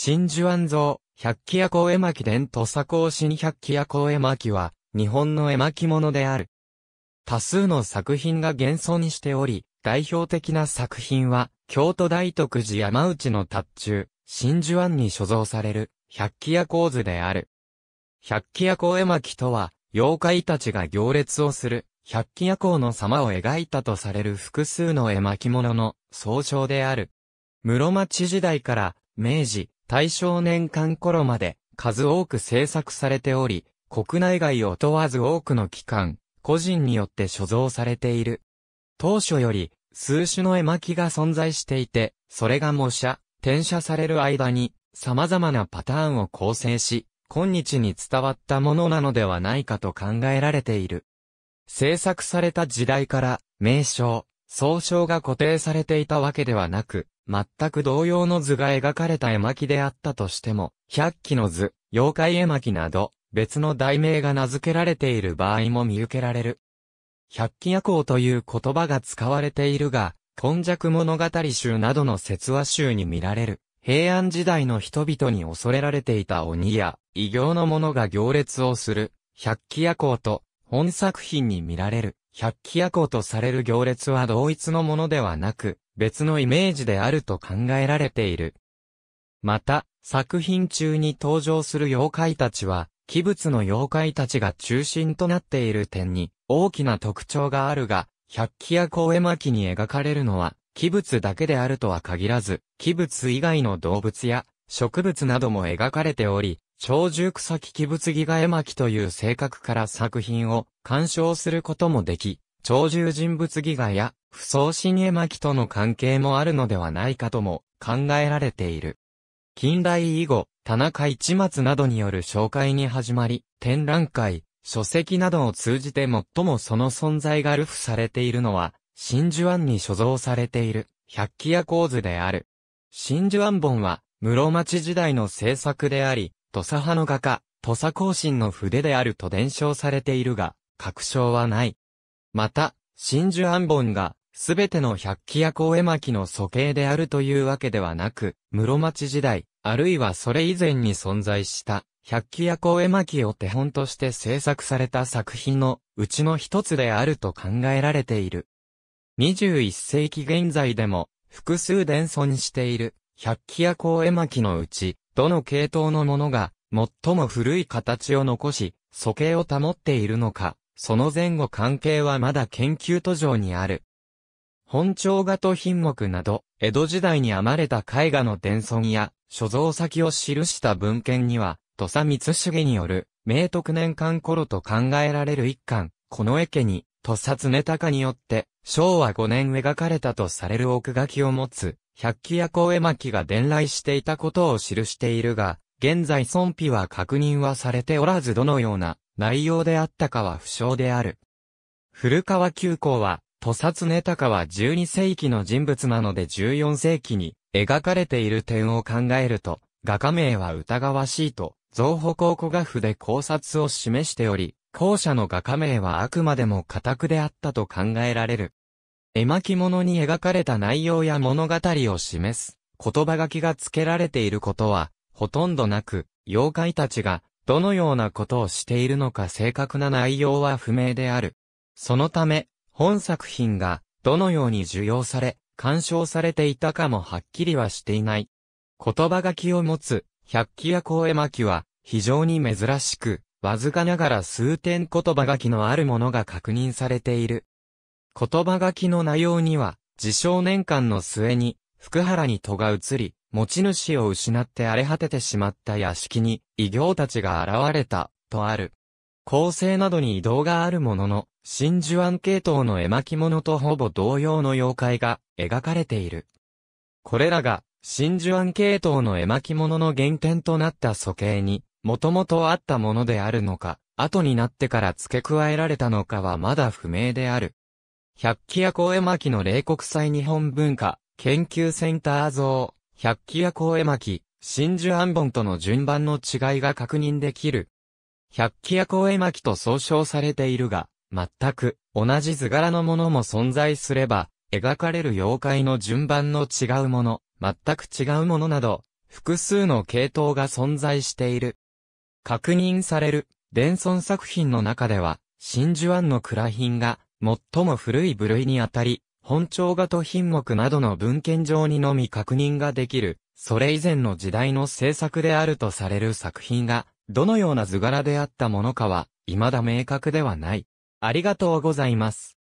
真珠湾像、百鬼夜行絵巻伝土佐公新百鬼夜行絵巻は、日本の絵巻物である。多数の作品が現存しており、代表的な作品は、京都大徳寺山内の達中、真珠庵に所蔵される、百鬼夜行図である。百鬼夜行絵巻とは、妖怪たちが行列をする、百鬼夜行の様を描いたとされる複数の絵巻物の総称である。室町時代から、明治、大正年間頃まで数多く制作されており、国内外を問わず多くの機関、個人によって所蔵されている。当初より数種の絵巻が存在していて、それが模写、転写される間に様々なパターンを構成し、今日に伝わったものなのではないかと考えられている。制作された時代から、名称、総称が固定されていたわけではなく、全く同様の図が描かれた絵巻であったとしても、百鬼の図、妖怪絵巻など、別の題名が名付けられている場合も見受けられる。百鬼夜行という言葉が使われているが、今弱物語集などの説話集に見られる。平安時代の人々に恐れられていた鬼や、異形の者が行列をする、百鬼夜行と、本作品に見られる。百鬼夜行とされる行列は同一のものではなく、別のイメージであると考えられている。また、作品中に登場する妖怪たちは、器物の妖怪たちが中心となっている点に大きな特徴があるが、百鬼夜行絵巻に描かれるのは、器物だけであるとは限らず、器物以外の動物や植物なども描かれており、超重草木物戯画絵巻という性格から作品を鑑賞することもでき、超重人物戯画や不相心絵巻との関係もあるのではないかとも考えられている。近代以後、田中市松などによる紹介に始まり、展覧会、書籍などを通じて最もその存在が流布されているのは、真珠湾に所蔵されている、百鬼夜構図である。真珠湾本は、室町時代の制作であり、土佐派の画家、土佐行進の筆であると伝承されているが、確証はない。また、真珠安本が、すべての百鬼夜行絵巻の素形であるというわけではなく、室町時代、あるいはそれ以前に存在した、百鬼夜行絵巻を手本として制作された作品のうちの一つであると考えられている。21世紀現在でも複数伝存している百鬼夜行絵巻のうちどの系統のものが、最も古い形を残し、素形を保っているのか、その前後関係はまだ研究途上にある。本朝画と品目など、江戸時代に編まれた絵画の伝存や、所蔵先を記した文献には、土佐光重による、明徳年間頃と考えられる一巻、この絵家に、土佐常高によって、昭和5年描かれたとされる奥書きを持つ、百鬼夜行絵巻が伝来していたことを記しているが、現在損否は確認はされておらずどのような内容であったかは不詳である。古川急行は、土佐タカは12世紀の人物なので14世紀に描かれている点を考えると、画家名は疑わしいと、造歩考古画譜で考察を示しており、後者の画家名はあくまでも家宅であったと考えられる。絵巻物に描かれた内容や物語を示す言葉書きが付けられていることはほとんどなく、妖怪たちがどのようなことをしているのか正確な内容は不明である。そのため、本作品がどのように受容され、鑑賞されていたかもはっきりはしていない。言葉書きを持つ百鬼夜行絵巻は非常に珍しく、わずかながら数点言葉書きのあるものが確認されている。言葉書きの内容には、自称年間の末に、福原に戸が移り、持ち主を失って荒れ果ててしまった屋敷に、異形たちが現れた、とある。構成などに移動があるものの、真珠湾系統の絵巻物とほぼ同様の妖怪が描かれている。これらが、真珠湾系統の絵巻物の原点となった素形に、もともとあったものであるのか、後になってから付け加えられたのかはまだ不明である。百鬼夜行絵巻の霊国際日本文化、研究センター像、百鬼夜行絵巻、真珠暗本との順番の違いが確認できる。百鬼夜行絵巻と総称されているが、全く同じ図柄のものも存在すれば、描かれる妖怪の順番の違うもの、全く違うものなど、複数の系統が存在している。確認される、伝尊作品の中では、真珠湾の蔵品が、最も古い部類にあたり、本朝画と品目などの文献上にのみ確認ができる、それ以前の時代の制作であるとされる作品が、どのような図柄であったものかは、未だ明確ではない。ありがとうございます。